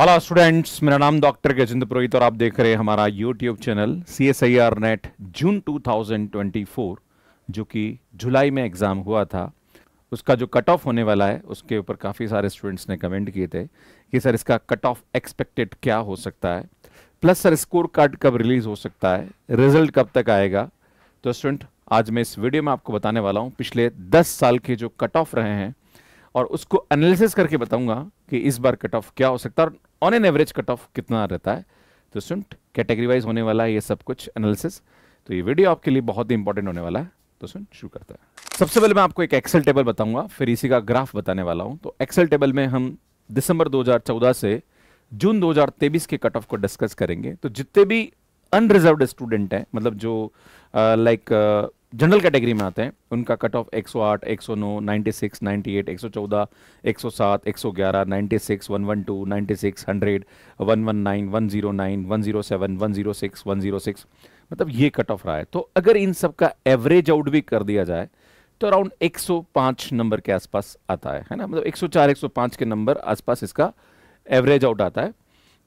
hello students मेरा नाम doctor Gajendra पुरोहित और आप देख रहे हैं हमारा YouTube channel C S I R NET June 2024 जो कि जुलाई में एग्ज़ाम हुआ था उसका जो कट ऑफ होने वाला है उसके ऊपर काफ़ी सारे स्टूडेंट्स ने कमेंट किए थे कि सर इसका कट ऑफ एक्सपेक्टेड क्या हो सकता है प्लस सर स्कोर कार्ड कब रिलीज़ हो सकता है रिजल्ट कब तक आएगा तो स्टूडेंट आज मैं इस वीडियो में आपको बताने वाला हूँ पिछले दस साल के जो कट ऑफ रहे हैं और उसको एनालिसिस करके बताऊंगा कि इस बार कट ऑफ क्या हो सकता है और on an average cut off कितना रहता है तो स्टूडेंट कैटेगरी वाइज होने वाला है ये सब कुछ एनालिसिस तो ये वीडियो आपके लिए बहुत ही इंपॉर्टेंट होने वाला है तो सुन शुरू करता है सबसे पहले मैं आपको एक एक्सेल टेबल बताऊंगा फिर इसी का ग्राफ बताने वाला हूं तो एक्सेल टेबल में हम दिसंबर 2014 से जून 2023 के कट ऑफ को डिस्कस करेंगे तो जितने भी अनरिजर्व स्टूडेंट हैं मतलब जो like uh, uh, general category में आते हैं उनका कट ऑफ 108, 109, 96, 98, 114, 107, 111, 96, 112, 96, 100, 119, 109, 107, 106, 106 मतलब ये कट ऑफ रहा है तो अगर इन सब का एवरेज आउट भी कर दिया जाए तो अराउंड 105 नंबर के आसपास आता है है ना मतलब 104, 105 के नंबर आसपास इसका एवरेज आउट आता है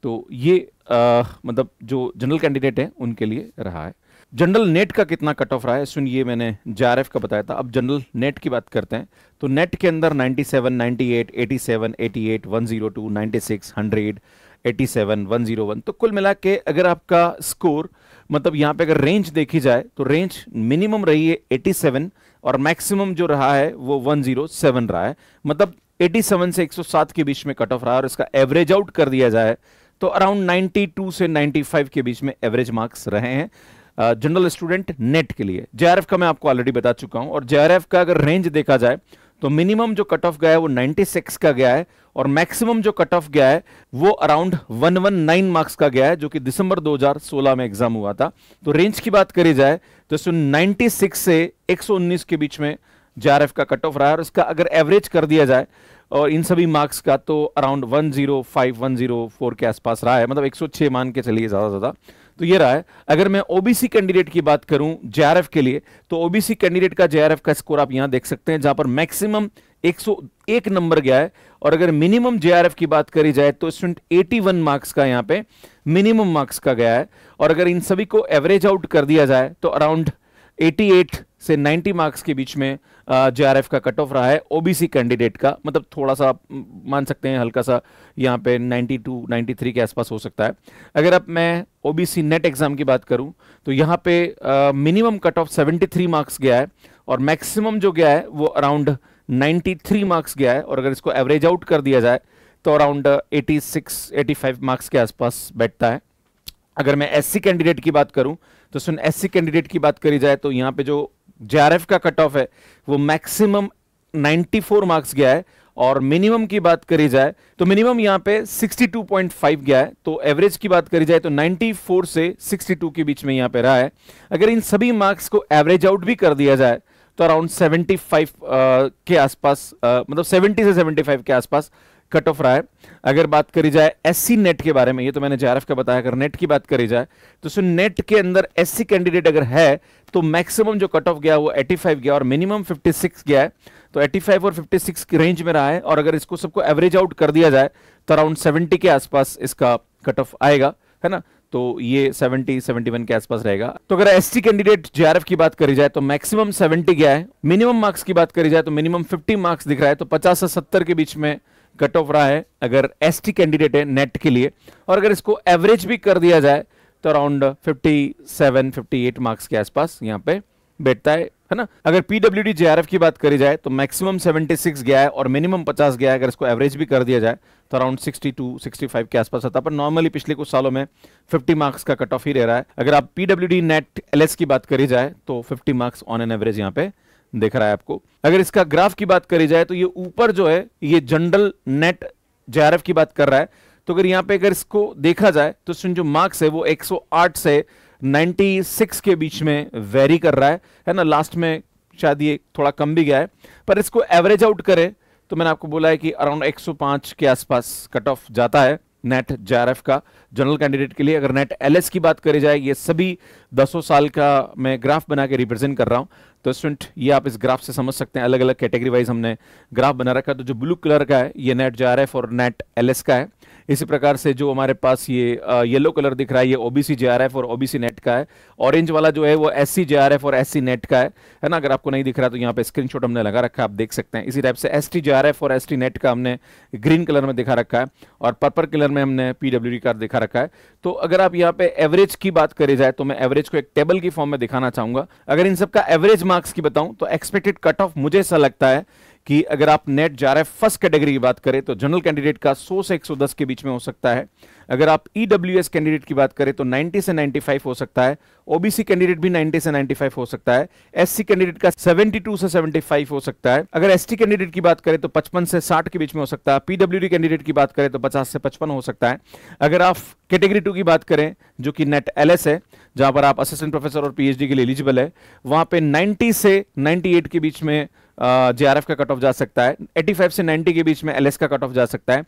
तो ये आ, मतलब जो जनरल कैंडिडेट हैं उनके लिए रहा है जनरल नेट का कितना कट ऑफ रहा है सुनिए मैंने जे का बताया था अब जनरल नेट की बात करते हैं तो नेट के अंदर 97, 98, 87, 88, 102, 96, 100, 87, 101 तो कुल मिला के अगर आपका स्कोर मतलब यहाँ पे अगर रेंज देखी जाए तो रेंज मिनिमम रही है एटी और मैक्सिमम जो रहा है वो वन रहा है मतलब 87 से 107 के बीच में कट ऑफ रहा है और इसका एवरेज आउट कर दिया जाए तो अराउंड 92 से 95 के बीच में एवरेज मार्क्स रहे हैं जनरल स्टूडेंट नेट के लिए जेआरएफ का मैं आपको ऑलरेडी बता चुका हूं और जेआरएफ का अगर रेंज देखा जाए तो मिनिमम जो कट ऑफ गया है वो 96 का गया है और मैक्सिमम जो कट ऑफ गया है वो अराउंड 119 मार्क्स का गया है जो कि दिसंबर 2016 में एग्जाम हुआ था तो रेंज की बात करी जाए तो इसमें 96 से एक के बीच में जे का कट ऑफ रहा है और इसका अगर एवरेज कर दिया जाए और इन सभी मार्क्स का तो अराउंड 105 104 के आसपास रहा है मतलब 106 मान के चलिए ज़्यादा ज़्यादा तो ये रहा है अगर मैं ओबीसी कैंडिडेट की बात करूं जेआरएफ के लिए तो ओबीसी कैंडिडेट का जेआरएफ का स्कोर आप यहां देख सकते हैं जहां पर मैक्सिमम 101 नंबर गया है और अगर मिनिमम जेआरएफ की बात करी जाए तो स्टूडेंट 81 मार्क्स का यहां पे मिनिमम मार्क्स का गया है और अगर इन सभी को एवरेज आउट कर दिया जाए तो अराउंड एटी से 90 मार्क्स के बीच में जे का कट ऑफ रहा है ओबीसी कैंडिडेट का मतलब थोड़ा सा मान सकते हैं हल्का सा यहाँ पे 92 93 के आसपास हो सकता है अगर अब मैं ओबीसी नेट एग्ज़ाम की बात करूँ तो यहाँ पे मिनिमम कट ऑफ 73 मार्क्स गया है और मैक्सिमम जो गया है वो अराउंड 93 मार्क्स गया है और अगर इसको एवरेज आउट कर दिया जाए तो अराउंड 86 85 मार्क्स के आसपास बैठता है अगर मैं एससी कैंडिडेट की बात करूं तो सुन एससी कैंडिडेट की बात करी जाए तो यहाँ पे जो जेआरएफ का कट ऑफ है वो मैक्सिमम 94 मार्क्स गया है और मिनिमम की बात करी जाए तो मिनिमम यहां पे 62.5 गया है तो एवरेज की बात करी जाए तो 94 से 62 के बीच में यहां पे रहा है अगर इन सभी मार्क्स को एवरेज आउट भी कर दिया जाए तो अराउंड 75 uh, के आसपास मतलब 70 से 75 के आसपास कट ऑफ रहा है अगर बात करी जाए एस नेट के बारे में ये तो मैंने जेआरएफ का बताया अगर नेट की बात करी जाए तो सो नेट के अंदर एस कैंडिडेट अगर है तो मैक्सिमम जो कट ऑफ गया वो 85 गया और मिनिमम 56 गया है तो 85 और 56 की रेंज में रहा है और अगर इसको सबको एवरेज आउट कर दिया जाए तो अराउंड सेवेंटी के आसपास इसका कट ऑफ आएगा है ना तो ये 70 71 के आसपास रहेगा तो अगर एस कैंडिडेट जेआरएफ की बात करी जाए तो मैक्सिमम 70 गया है मिनिमम मार्क्स की बात करी जाए तो मिनिमम 50 मार्क्स दिख रहा है तो 50 से 70 के बीच में कट ऑफ रहा है अगर एस कैंडिडेट है नेट के लिए और अगर इसको एवरेज भी कर दिया जाए तो अराउंड 57, 58 मार्क्स के आसपास यहाँ पे बैठता है है ना अगर पीडब्ल्यू डी की बात करी जाए तो मैक्सिमम 76 गया है और मिनिमम 50 गया है अगर इसको एवरेज भी कर दिया जाए तो अराउंड 62, 65 के आसपास आता है पर नॉर्मली पिछले कुछ सालों में 50 मार्क्स का कट ऑफ ही रह रहा है अगर आप पीडब्ल्यू नेट एल की बात करी जाए तो fifty marks on an average यहाँ पे दिख रहा है आपको अगर इसका ग्राफ की बात करी जाए तो ये ऊपर जो है ये जनरल नेट जे की बात कर रहा है तो अगर यहां पे अगर इसको देखा जाए तो इसमें जो मार्क्स है वो 108 से 96 के बीच में वेरी कर रहा है है ना लास्ट में शायद ये थोड़ा कम भी गया है पर इसको एवरेज आउट करें तो मैंने आपको बोला है कि अराउंड 105 के आसपास कट ऑफ जाता है नेट जे का जनरल कैंडिडेट के लिए अगर नेट एलएस की बात करी जाए ये सभी दसों साल का मैं ग्राफ बना के रिप्रेजेंट कर रहा हूँ तो स्टूडेंट ये आप इस ग्राफ से समझ सकते हैं अलग अलग कैटेगरी वाइज हमने ग्राफ बना रखा है तो जो ब्लू कलर का है ये नेट जे और नेट एल का है इसी प्रकार से जो हमारे पास ये येलो कलर दिख रहा है ये ओबीसी जे और ओबीसी नेट का है ऑरेंज वाला जो है वो एस सी और एस नेट का है है ना अगर आपको नहीं दिख रहा तो यहाँ पे स्क्रीनशॉट हमने लगा रखा है आप देख सकते हैं इसी टाइप से एस टी और एस नेट का हमने ग्रीन कलर में दिखा रखा है और पर्पल कलर में हमने पीडब्ल्यू का दिखा रखा है तो अगर आप यहाँ पे एवरेज की बात करी जाए तो मैं एवरेज को एक टेबल की फॉर्म में दिखाना चाहूंगा अगर इन सबका एवरेज मार्क्स की बताऊं तो एक्सपेक्टेड कट ऑफ मुझे ऐसा लगता है कि अगर आप नेट जा रहे हैं फर्स्ट कैटेगरी की बात करें तो जनरल कैंडिडेट का 100 से 110 के बीच में हो सकता है अगर आप ईडब्ल्यूएस कैंडिडेट की बात करें तो 90 से 95 हो सकता है ओबीसी कैंडिडेट भी 90 से 95 हो सकता है एससी कैंडिडेट का 72 से 75 हो सकता है अगर एसटी कैंडिडेट की बात करें तो पचपन से साठ के बीच में हो सकता है पीडब्ल्यू कैंडिडेट की बात करें तो पचास से पचपन हो सकता है अगर आप कैटेगरी टू की बात करें जो कि नेट एल है जहां पर आप असिस्टेंट प्रोफेसर और पीएचडी के लिए एलिजिबल है वहां पर नाइन्टी से नाइन्टी के बीच में जेआरएफ का कट ऑफ जा सकता है 85 से 90 के बीच में एलएस का कट ऑफ जा सकता है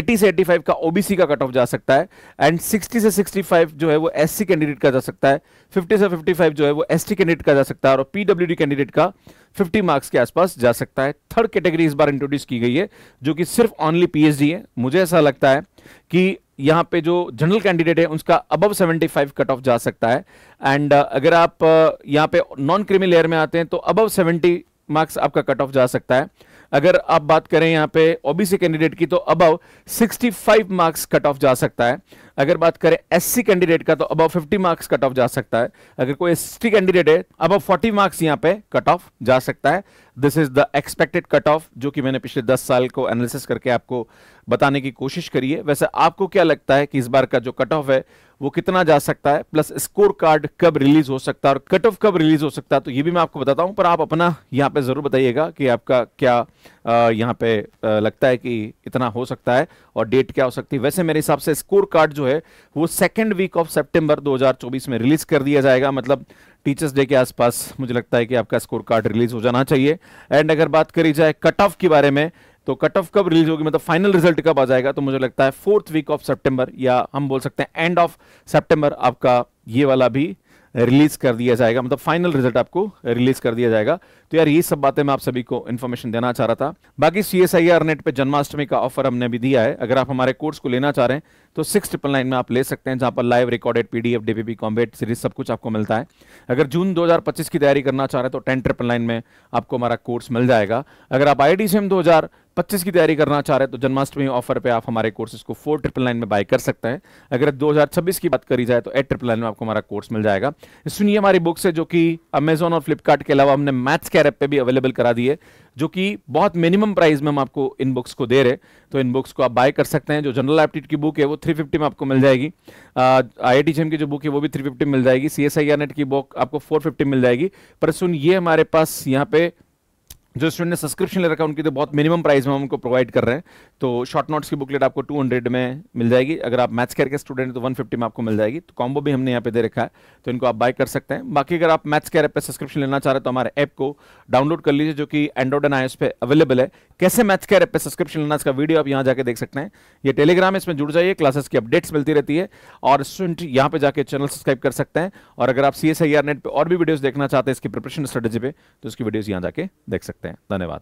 80 से 85 का ओबीसी का कट ऑफ जा सकता है एंड 60 से 65 जो है वो एससी कैंडिडेट का जा सकता है 50 से 55 जो है वो एसटी कैंडिडेट का जा सकता है और पीडब्ल्यू कैंडिडेट का 50 मार्क्स के आसपास जा सकता है थर्ड कैटेगरी इस बार इंट्रोड्यूस की गई है जो कि सिर्फ ऑनली पी है मुझे ऐसा लगता है कि यहाँ पे जो जनरल कैंडिडेट है उसका अबव 75 कट ऑफ जा सकता है एंड uh, अगर आप uh, यहाँ पे नॉन क्रिमी लेयर में आते हैं तो अबव सेवेंटी मार्क्स आपका कट ऑफ जा सकता है अगर आप बात करें यहाँ पे ओबीसी कैंडिडेट की तो अबव 65 मार्क्स कट ऑफ जा सकता है अगर बात करें एससी कैंडिडेट का तो अबव 50 मार्क्स कट ऑफ जा सकता है अगर कोई एसटी कैंडिडेट है अब 40 मार्क्स यहाँ पे कट ऑफ जा सकता है this is the expected cut off जो कि मैंने पिछले 10 साल को एनालिसिस करके आपको बताने की कोशिश करिए वैसे आपको क्या लगता है कि इस बार का जो कट ऑफ है वो कितना जा सकता है प्लस स्कोर कार्ड कब रिलीज हो सकता है और कट ऑफ कब रिलीज हो सकता है तो ये भी मैं आपको बताता हूं पर आप अपना यहाँ पे जरूर बताइएगा कि आपका क्या यहाँ पे लगता है कि इतना हो सकता है और डेट क्या हो सकती है वैसे मेरे हिसाब से स्कोर कार्ड जो है वो सेकेंड वीक ऑफ सेप्टेम्बर दो में रिलीज कर दिया जाएगा मतलब टीचर्स डे के आसपास मुझे लगता है कि आपका स्कोर कार्ड रिलीज हो जाना चाहिए एंड अगर बात करी जाए कट ऑफ के बारे में तो कट ऑफ कब रिलीज होगी मतलब फाइनल रिजल्ट कब आ जाएगा तो मुझे लगता है फोर्थ वीक ऑफ सितंबर या हम बोल सकते हैं एंड ऑफ सितंबर आपका ये वाला भी रिलीज कर दिया जाएगा मतलब फाइनल रिजल्ट आपको रिलीज कर दिया जाएगा तो यार ये सब बातें मैं आप सभी को इन्फॉर्मेशन देना चाह रहा था बाकी C S I R NET पर जन्माष्टमी का ऑफर हमने भी दिया है अगर आप हमारे कोर्स को लेना चाह रहे हैं तो सिक्स ट्रिपल नाइन में आप ले सकते हैं जहां पर live recorded P D F DPP combat series सब कुछ आपको मिलता है अगर जून दो हज़ार पच्चीस की तैयारी करना चाह रहे हैं तो टेन ट्रिपल नाइन में आपको हमारा कोर्स मिल जाएगा अगर आप आई डी सी एम दो हज़ार पच्चीस की तैयारी करना चाह रहे हैं तो जन्माष्टमी ऑफर पे आप हमारे कोर्सेज को फोर ट्रिपल नाइन में बाय कर सकते हैं अगर 2026 की बात करी जाए तो एट ट्रिपल नाइन में आपको हमारा कोर्स मिल जाएगा सुनिए हमारी बुक्स है जो कि अमेजोन और फ्लिपकार्ट के अलावा हमने मैथ्स कैर पे भी अवेलेबल करा दी है जो कि बहुत मिनिमम प्राइस में हम आपको इन बुक्स को दे रहे तो इन बुक्स को आप बाय कर सकते हैं जो जनरल एप्टीट की बुक है वो 350 में आपको मिल जाएगी आई आई की जो बुक है वो भी 350 मिल जाएगी सी एस नेट की बुक आपको 450 मिल जाएगी पर सुन ये हमारे पास यहाँ पे जो स्टूडेंट ने सब्सक्रिप्शन ले रखा है उनके लिए तो बहुत मिनिमम प्राइस में हम उनको प्रोवाइड कर रहे हैं तो शॉर्ट नोट्स की बुकलेट आपको 200 में मिल जाएगी अगर आप मैथ्स कैर के स्टूडेंट तो 150 में आपको मिल जाएगी तो कॉम्बो भी हमने यहाँ पे दे रखा है तो इनको आप बाय कर सकते हैं बाकी अगर आप मैथ्स कैर पर सब्सक्रिप्शन लेना चाह रहे तो हमारे ऐप को डाउनलोड कर लीजिए जो कि एंड्रॉड एंड आई पे अवेलेबल है कैसे मैथ्स कैर पर सब्सक्रिप्शन लेना इसका वीडियो आप यहाँ जाकर देख सकते हैं ये टेलीग्राम है इसमें जुड़ जाइए क्लासेस की अपडेट्स मिलती रहती है और स्टूडेंट यहाँ पर जाकर चैनल सब्सक्राइब कर सकते हैं और अगर आप सी नेट पर और भी वीडियोज देखना चाहते हैं इसकी प्रिपरेशन स्ट्रेटेजी पर तो उसकी वीडियोज यहाँ जाके देख सकते हैं हैं धन्यवाद